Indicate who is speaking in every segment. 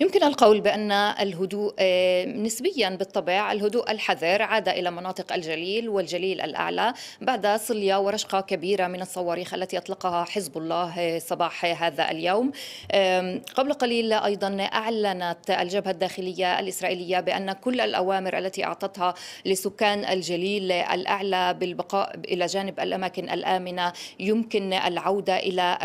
Speaker 1: يمكن القول بأن الهدوء آه، نسبيا بالطبع الهدوء الحذر عاد إلى مناطق الجليل والجليل الأعلى بعد صلية ورشقة كبيرة من الصواريخ التي أطلقها حزب الله آه، صباح هذا اليوم قبل قليل أيضا أعلنت الجبهة الداخلية الإسرائيلية بأن كل الأوامر التي أعطتها لسكان الجليل الأعلى بالبقاء إلى جانب الأماكن الآمنة يمكن العودة إلى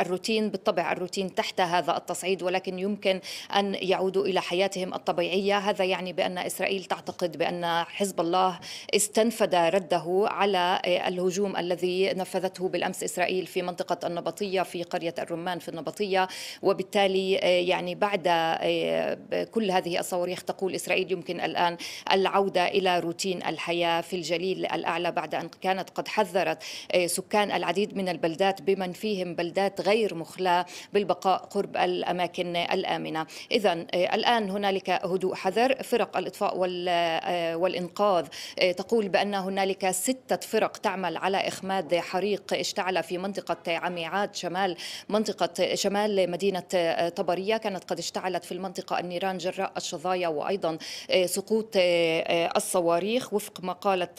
Speaker 1: الروتين بالطبع الروتين تحت هذا التصعيد ولكن يمكن أن أن يعودوا إلى حياتهم الطبيعية هذا يعني بأن إسرائيل تعتقد بأن حزب الله استنفد رده على الهجوم الذي نفذته بالأمس إسرائيل في منطقة النبطية في قرية الرمان في النبطية وبالتالي آه، يعني بعد آه، كل هذه الصواريخ تقول إسرائيل يمكن الآن العودة إلى روتين الحياة في الجليل الأعلى بعد أن كانت قد حذرت آه، سكان العديد من البلدات بمن فيهم بلدات غير مخلاة بالبقاء قرب الأماكن الآمنة إذا آه، الآن هنالك هدوء حذر فرق الإطفاء آه، والإنقاذ آه، تقول بأن هنالك ستة فرق تعمل على إخماد حريق اشتعل في منطقة عميعات شمال منطقة شمال مدينة طبرية كانت قد اشتعلت في المنطقة النيران جراء الشظايا وأيضا سقوط الصواريخ وفق ما قالت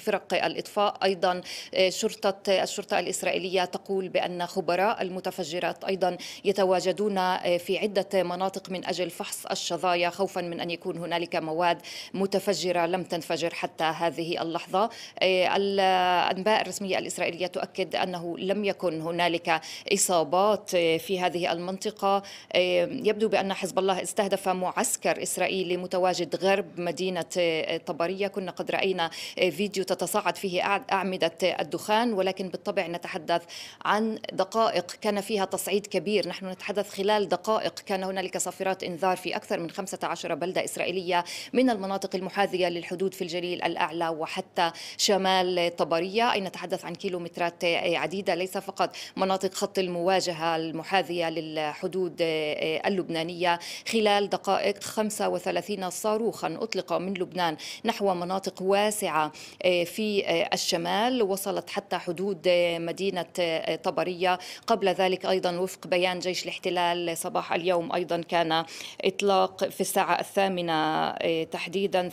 Speaker 1: فرق الإطفاء أيضا شرطة الشرطة الإسرائيلية تقول بأن خبراء المتفجرات أيضا يتواجدون في عدة عدة مناطق من أجل فحص الشظايا خوفا من أن يكون هنالك مواد متفجرة لم تنفجر حتى هذه اللحظة إيه، الأنباء الرسمية الإسرائيلية تؤكد أنه لم يكن هنالك إصابات إيه، في هذه المنطقة إيه، يبدو بأن حزب الله استهدف معسكر إسرائيلي متواجد غرب مدينة طبرية كنا قد رأينا فيديو تتصاعد فيه أعمدة الدخان ولكن بالطبع نتحدث عن دقائق كان فيها تصعيد كبير نحن نتحدث خلال دقائق كان هنالك صافرات انذار في اكثر من 15 بلده اسرائيليه من المناطق المحاذيه للحدود في الجليل الاعلى وحتى شمال طبريه اي نتحدث عن كيلومترات عديده ليس فقط مناطق خط المواجهه المحاذيه للحدود اللبنانيه خلال دقائق 35 صاروخا اطلق من لبنان نحو مناطق واسعه في الشمال وصلت حتى حدود مدينه طبريه قبل ذلك ايضا وفق بيان جيش الاحتلال صباح اليوم اليوم أيضا كان إطلاق في الساعة الثامنة إيه، تحديدا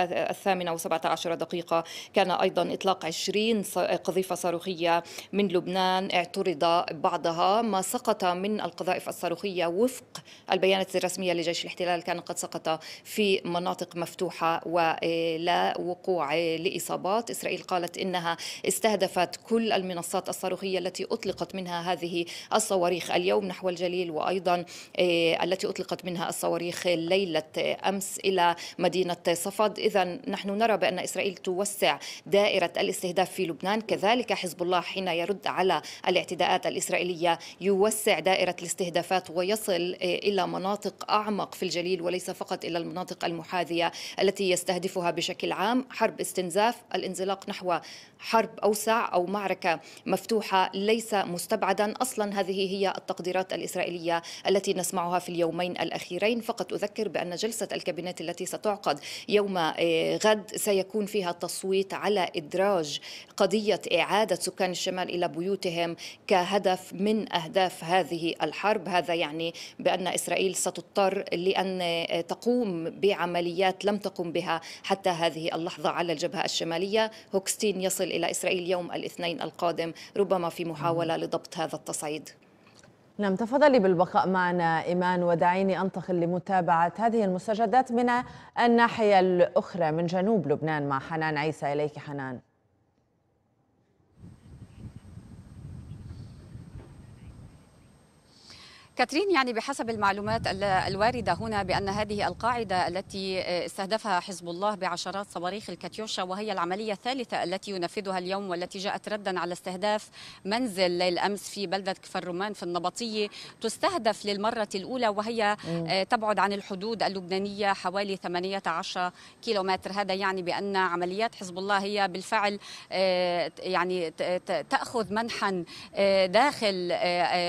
Speaker 1: الثامنة وسبعة عشر دقيقة كان أيضا إطلاق عشرين قذيفة صاروخية من لبنان اعترض بعضها ما سقط من القذائف الصاروخية وفق البيانات الرسمية لجيش الاحتلال كان قد سقط في مناطق مفتوحة ولا إيه، وقوع لإصابات إسرائيل قالت إنها استهدفت كل المنصات الصاروخية التي أطلقت منها هذه الصواريخ اليوم نحو الجليل وأيضا آه، التي أطلقت منها الصواريخ ليلة أمس إلى مدينة صفد إذا نحن نرى بأن إسرائيل توسع دائرة الاستهداف في لبنان كذلك حزب الله حين يرد على الاعتداءات الإسرائيلية يوسع دائرة الاستهدافات ويصل آه، إلى مناطق أعمق في الجليل وليس فقط إلى المناطق المحاذية التي يستهدفها بشكل عام حرب استنزاف الانزلاق نحو حرب أوسع أو معركة مفتوحة ليس مستبعدا أصلا هذه هي التقديرات الإسرائيلية التي نس نسمعها في اليومين الأخيرين فقط أذكر بأن جلسة الكابينات التي ستعقد يوم آه، غد سيكون فيها التصويت على إدراج قضية إعادة سكان الشمال إلى بيوتهم كهدف من أهداف هذه الحرب هذا يعني بأن إسرائيل ستضطر لأن آه، تقوم بعمليات لم تقم بها حتى هذه اللحظة على الجبهة الشمالية هوكستين يصل إلى إسرائيل يوم الاثنين القادم ربما في محاولة لضبط هذا التصعيد
Speaker 2: نعم تفضلي بالبقاء معنا إيمان ودعيني أنتقل لمتابعة هذه المستجدات من الناحية الأخرى من جنوب لبنان مع حنان عيسى إليك حنان كاترين يعني بحسب المعلومات الوارده هنا بان هذه القاعده التي استهدفها حزب الله بعشرات صواريخ الكاتيوشا وهي العمليه الثالثه التي ينفذها اليوم والتي جاءت ردا على استهداف منزل ليل امس في بلده كفر رمان في النبطيه تستهدف للمره الاولى وهي آه، تبعد عن الحدود اللبنانيه حوالي 18 كيلومتر هذا يعني بان عمليات حزب الله هي بالفعل آه، يعني تاخذ منحا آه، داخل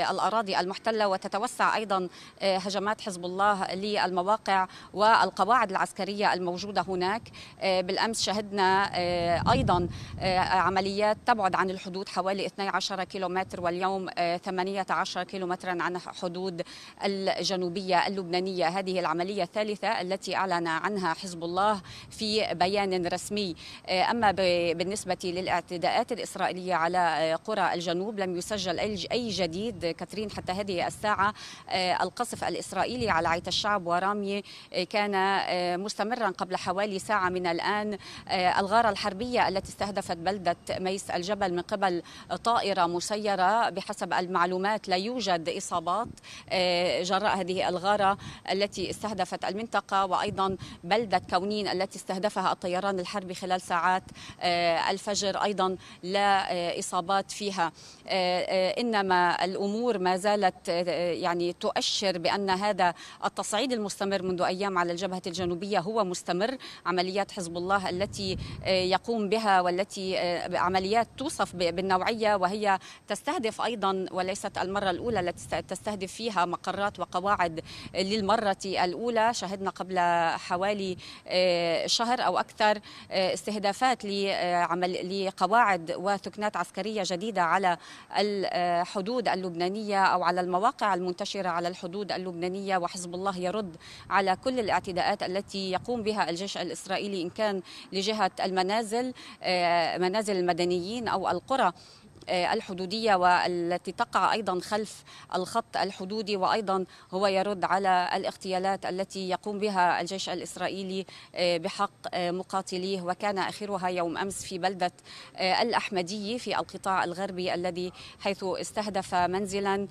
Speaker 2: الاراضي المحتله وتتوقع تتوسع ايضا آه، هجمات حزب الله للمواقع والقواعد العسكريه الموجوده هناك آه، بالامس شهدنا آه، ايضا عمليات تبعد عن الحدود حوالي 12 كيلومتر واليوم 18 كيلومترا عن حدود الجنوبيه اللبنانيه هذه العمليه الثالثه التي اعلن عنها حزب الله في بيان رسمي اما بالنسبه للاعتداءات الاسرائيليه على قرى الجنوب لم يسجل اي جديد كاترين حتى هذه الساعه آه، القصف الإسرائيلي على عيت الشعب ورامي آه، كان آه، مستمرا قبل حوالي ساعة من الآن الغارة الحربية التي استهدفت بلدة ميس الجبل من قبل طائرة مسيرة بحسب المعلومات لا يوجد إصابات جراء هذه الغارة التي استهدفت المنطقة وأيضا بلدة كونين التي استهدفها الطيران الحربي خلال ساعات الفجر أيضا لا إصابات فيها إنما الأمور ما زالت يعني تؤشر بأن هذا التصعيد المستمر منذ أيام على الجبهة الجنوبية هو مستمر عمليات حزب الله التي آه، يقوم بها والتي آه، عمليات توصف بالنوعية وهي تستهدف أيضا وليست المرة الأولى التي تستهدف فيها مقرات وقواعد للمرة الأولى شهدنا قبل حوالي آه، شهر أو أكثر استهدافات لعمل لقواعد وثكنات عسكرية جديدة على الحدود اللبنانية أو على المواقع المنتشرة على الحدود اللبنانية وحزب الله يرد على كل الاعتداءات التي يقوم بها الجيش الإسرائيلي إن كان لجهة المنازل آه، منازل المدنيين أو القرى آه، الحدودية والتي تقع أيضا خلف الخط الحدودي وأيضا هو يرد على الاغتيالات التي يقوم بها الجيش الإسرائيلي آه، بحق آه، مقاتليه وكان آخرها يوم أمس في بلدة الأحمدية في القطاع الغربي الذي حيث استهدف منزلا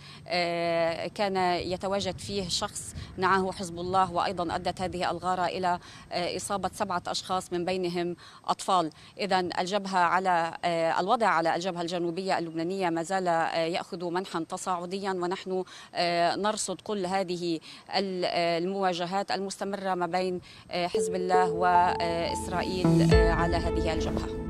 Speaker 2: كان يتواجد فيه شخص نعاه حزب الله وأيضا أدت هذه الغارة إلى آه، إصابة سبعة أشخاص من بينهم أطفال إذا الجبهة على آه، الوضع على الجبهة الجنوبية اللبنانية ما زال آه، يأخذ منحا تصاعديا ونحن نرصد كل هذه المواجهات المستمرة ما بين حزب الله وإسرائيل على هذه الجبهة